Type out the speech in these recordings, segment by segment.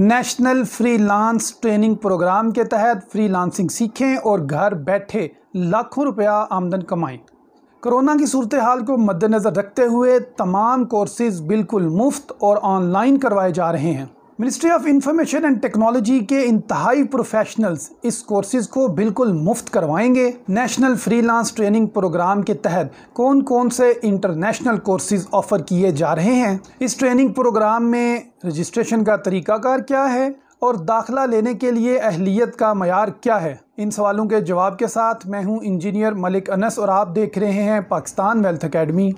national freelance training programme के तहत freelancing सीखें और घर बैठे लाखों रुपया आमदन कमाएं कोरोना की सूरत हाल को मद्देनज़र रखते हुए तमाम कोर्सेज़ बिल्कुल मुफ्त और ऑनलाइन करवाए जा रहे हैं ministry of information and technology के इंतहाई प्रोफेशनल्स इस कोर्सेज़ को बिल्कुल मुफ्त करवाएंगे नेशनल फ्रीलांस ट्रेनिंग प्रोग्राम के तहत कौन कौन से इंटरनेशनल कोर्सेज़ ऑफर किए जा रहे हैं इस ट्रेनिंग प्रोग्राम में रजिस्ट्रेशन का तरीकाकार क्या है और दाखला लेने के लिए अहलियत का मैार क्या है इन सवालों के जवाब के साथ मैं हूं इंजीनियर मलिक अनस और आप देख रहे हैं पाकिस्तान वेल्थ अकेडमी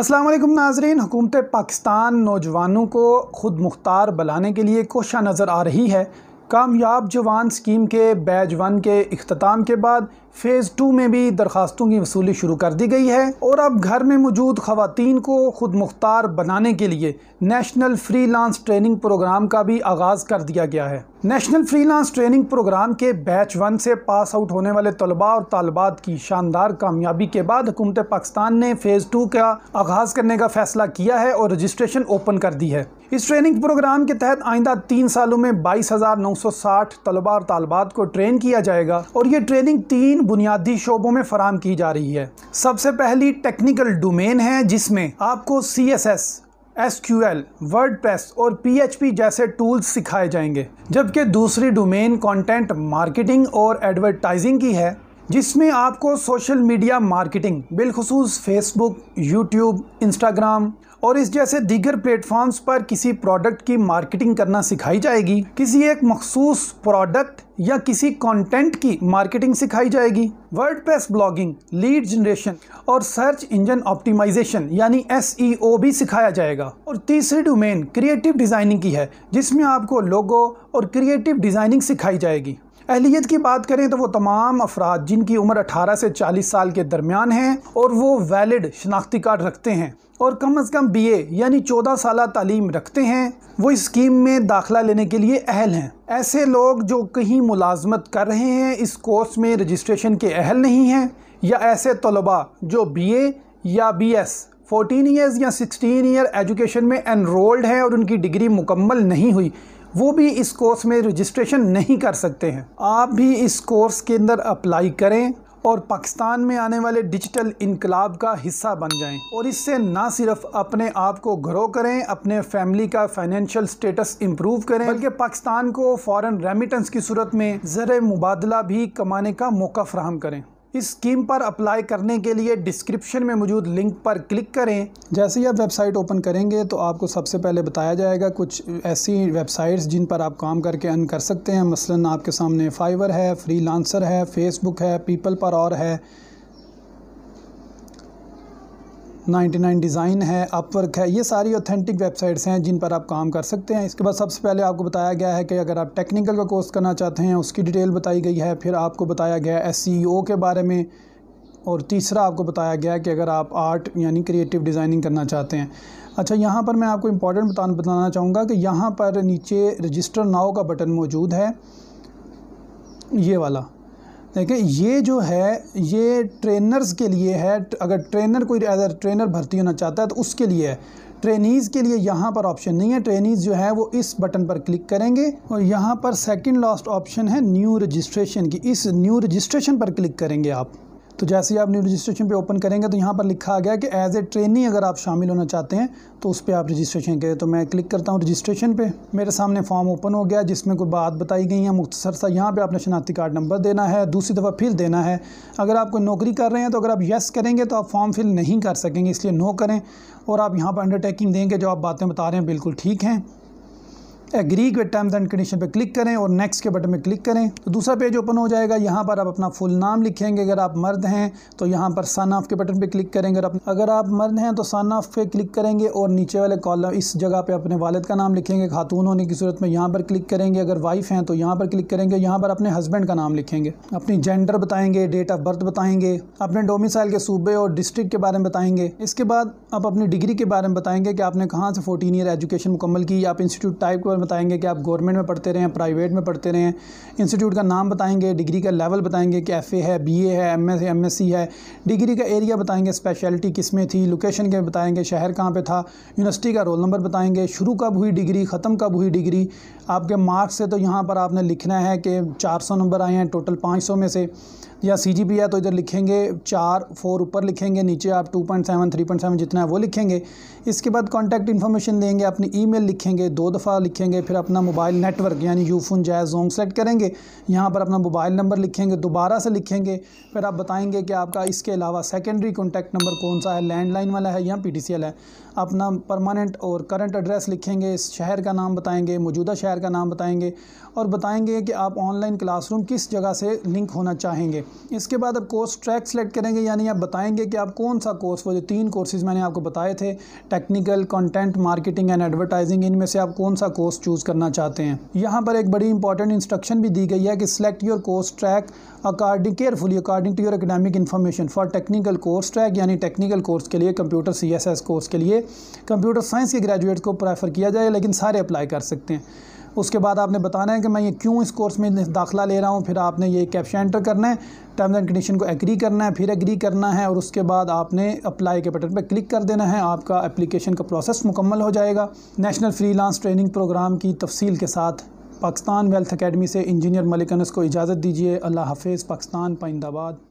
असलम नाजरीन हुकूमत पाकिस्तान नौजवानों को खुद मुख्तार बनाने के लिए कोशा नज़र आ रही है कामयाब जवान स्कीम के बैज वन के अख्ताम के बाद फ़ेज़ टू में भी दरख्वास्तों की वसूली शुरू कर दी गई है और अब घर में मौजूद ख़वान को ख़ुद मुख्तार बनाने के लिए नेशनल फ्री ट्रेनिंग प्रोग्राम का भी आगाज़ कर दिया गया है नेशनल फ्री ट्रेनिंग प्रोग्राम के बैच वन से पास आउट होने वाले तलबा और तलबात की शानदार कामयाबी के बाद हुकूमत पाकिस्तान ने फ़ेज़ टू का आगाज़ करने का फ़ैसला किया है और रजिस्ट्रेशन ओपन कर दी है इस ट्रेनिंग प्रोग्राम के तहत आइंदा तीन सालों में बाईस हज़ार नौ सौ साठ तलबा और तलबात को ट्रेन किया जाएगा और ये ट्रेनिंग तीन बुनियादी शोबों में फराम की जा रही है सबसे पहली टेक्निकल डोमेन है जिसमें आपको C S S S Q L WordPress और पी एच पी जैसे टूल्स सिखाए जाएंगे जबकि दूसरी डोमेन कॉन्टेंट मार्केटिंग और एडवर्टाइजिंग की है जिसमें आपको सोशल मीडिया मार्केटिंग बिलखसूस फेसबुक यूट्यूब इंस्टाग्राम और इस जैसे दीगर प्लेटफॉर्म्स पर किसी प्रोडक्ट की मार्केटिंग करना सिखाई जाएगी किसी एक मखसूस प्रोडक्ट या किसी कंटेंट की मार्केटिंग सिखाई जाएगी प्रेस ब्लॉगिंग लीड जनरेशन और सर्च इंजन ऑप्टिमाइजेशन यानी एस e भी सिखाया जाएगा और तीसरी डोमेन क्रिएटिव डिज़ाइनिंग की है जिसमें आपको लोगो और क्रिएटिव डिज़ाइनिंग सिखाई जाएगी अहलीत की बात करें तो वो तमाम अफराद जिनकी उम्र 18 से 40 साल के दरमियान हैं और वो वैलिड शनाख्ती कार्ड रखते हैं और कम अज़ कम बी ए यानी चौदह साल तलीम रखते हैं वो इस स्कीम में दाखिला लेने के लिए अहल हैं ऐसे लोग जो कहीं मुलाजमत कर रहे हैं इस कोर्स में रजिस्ट्रेशन के अहल नहीं हैं या ऐसे तलबा जो बी ए या बी एस 14 ईयर्स या 16 ईयर एजुकेशन में एनरोल्ड हैं और उनकी डिग्री मुकम्मल नहीं हुई वो भी इस कोर्स में रजिस्ट्रेशन नहीं कर सकते हैं आप भी इस कोर्स के अंदर अप्लाई करें और पाकिस्तान में आने वाले डिजिटल इनकलाब का हिस्सा बन जाएं और इससे ना सिर्फ अपने आप को ग्रो करें अपने फैमिली का फाइनेंशियल स्टेटस इम्प्रूव करें बल्कि पाकिस्तान को फॉरेन रेमिटेंस की सूरत में ज़र मुबादला भी कमाने का मौका फ्राहम करें इस स्कीम पर अप्लाई करने के लिए डिस्क्रिप्शन में मौजूद लिंक पर क्लिक करें जैसे ही आप वेबसाइट ओपन करेंगे तो आपको सबसे पहले बताया जाएगा कुछ ऐसी वेबसाइट्स जिन पर आप काम करके अन कर सकते हैं मसलन आपके सामने फाइवर है फ्री है फेसबुक है पीपल पर और है 99 डिज़ाइन है अपवर्क है ये सारी ऑथेंटिक वेबसाइट्स हैं जिन पर आप काम कर सकते हैं इसके बाद सबसे पहले आपको बताया गया है कि अगर आप टेक्निकल का कोर्स करना चाहते हैं उसकी डिटेल बताई गई है फिर आपको बताया गया है एस e के बारे में और तीसरा आपको बताया गया है कि अगर आप आर्ट यानी क्रिएटिव डिज़ाइनिंग करना चाहते हैं अच्छा यहाँ पर मैं आपको इम्पोर्टेंट बताना बताना चाहूँगा कि यहाँ पर नीचे रजिस्टर नाव का बटन मौजूद है ये वाला देखें ये जो है ये ट्रेनर्स के लिए है अगर ट्रेनर कोई अगर ट्रेनर भर्ती होना चाहता है तो उसके लिए है ट्रेनीज़ के लिए यहाँ पर ऑप्शन नहीं है ट्रेनीज़ जो है वो इस बटन पर क्लिक करेंगे और यहाँ पर सेकंड लास्ट ऑप्शन है न्यू रजिस्ट्रेशन की इस न्यू रजिस्ट्रेशन पर क्लिक करेंगे आप तो जैसे ही आप न्यू रजिस्ट्रेशन पे ओपन करेंगे तो यहाँ पर लिखा आ गया कि एज ए ट्रेनी अगर आप शामिल होना चाहते हैं तो उस पर आप रजिस्ट्रेशन करें तो मैं क्लिक करता हूँ रजिस्ट्रेशन पे मेरे सामने फॉर्म ओपन हो गया जिसमें कोई बात बताई गई है मुख्तसर सा यहाँ पर आपने शनाख्ती कार्ड नंबर देना है दूसरी दफ़ा फिर देना है अगर आप कोई नौकरी कर रहे हैं तो अगर आप येस करेंगे तो आप फॉर्म फिल नहीं कर सकेंगे इसलिए नो करें और आप यहाँ पर अंडरटेकिंग देंगे जो आप बातें बता रहे हैं बिल्कुल ठीक हैं एग्री के टर्म्स एंड कंडीशन पर क्लिक करें और नेक्स्ट के बटन में क्लिक करें तो दूसरा पेज ओपन हो जाएगा यहाँ पर आप अपना फुल नाम लिखेंगे अगर आप मर्द हैं तो यहाँ पर सन ऑफ के बटन पे क्लिक करेंगे अगर आप मर्द हैं तो सन ऑफ पे क्लिक करेंगे और नीचे वाले कॉलम इस जगह पे अपने वालद का नाम लिखेंगे खातून होने की सूरत में यहाँ पर क्लिक करेंगे अगर वाइफ हैं तो यहाँ पर क्लिक करेंगे यहाँ पर अपने हस्बैंड का नाम लिखेंगे अपनी जेंडर बताएंगे डेट ऑफ बर्थ बताएंगे अपने डोमिसाइल के सूबे और डिस्ट्रिक्ट के बारे में बताएंगे इसके बाद आप अपनी डिग्री के बारे में बताएंगे कि आपने कहाँ से फोर्टीन ईयर एजुकेशन मुकम्मल की आप इंस्टीट्यूट टाइप नंबर बताएंगे कि आप गवर्नमेंट में पढ़ते रहें प्राइवेट में पढ़ते रहें इंस्टीट्यूट का नाम बताएंगे डिग्री का लेवल बताएंगे कि एफ़ है बी ए है एम एस एम एस है डिग्री का एरिया बताएंगे स्पेशलिटी किस में थी लोकेशन के बताएंगे शहर कहाँ पर था यूनिवर्सिटी का रोल नंबर बताएंगे शुरू कब हुई डिग्री ख़त्म कब हुई डिग्री आपके मार्क्स से तो यहाँ पर आपने लिखना है कि 400 नंबर आए हैं टोटल 500 में से या सी जी है तो इधर लिखेंगे चार फोर ऊपर लिखेंगे नीचे आप 2.7 3.7 जितना है वो लिखेंगे इसके बाद कॉन्टैक्ट इन्फॉर्मेशन देंगे अपनी ईमेल लिखेंगे दो दफ़ा लिखेंगे फिर अपना मोबाइल नेटवर्क यानी यूफोन जायज जोंग सेलेक्ट करेंगे यहाँ पर अपना मोबाइल नंबर लिखेंगे दोबारा से लिखेंगे फिर आप बताएंगे कि आपका इसके अलावा सेकेंडरी कॉन्टैक्ट नंबर कौन सा है लैंडलाइन वाला है या पी है अपना परमानेंट और करंट एड्रेस लिखेंगे शहर का नाम बताएंगे मौजूदा शहर शहर का नाम बताएंगे और बताएंगे कि आप ऑनलाइन क्लासरूम किस जगह से लिंक होना चाहेंगे इसके बाद आप कोर्स ट्रैक सेलेक्ट करेंगे यानी आप बताएंगे कि आप कौन सा कोर्स वो जो तीन कोर्सेज मैंने आपको बताए थे technical content marketing and advertising इनमें से आप कौन सा कोर्स चूज़ करना चाहते हैं यहाँ पर एक बड़ी इंपॉर्टेंट इंस्ट्रक्शन भी दी गई है कि select your course track according carefully according to your academic information for technical course track यानी टेक्निकल कोर्स के लिए कंप्यूटर सी कोर्स के लिए कंप्यूटर साइंस के ग्रेजुएट्स को प्रेफर किया जाए लेकिन सारे अप्लाई कर सकते हैं उसके बाद आपने बताना है कि मैं ये क्यों इस कोर्स में दाखिला ले रहा हूँ फिर आपने ये कैप्शन एंटर करना है टर्म्स एंड कंडीशन को एग्री करना है फिर एग्री करना है और उसके बाद आपने अप्लाई के बटन पर क्लिक कर देना है आपका एप्लीकेशन का प्रोसेस मुकम्मल हो जाएगा नेशनल फ्रीलांस ट्रेनिंग प्रोग्राम की तफसील के साथ पाकिस्तान वेल्थ अकेडमी से इंजीनियर मलिकनस को इजाज़त दीजिए अल्लाह हाफिज़ पाकिस्तान पाइंदाबाद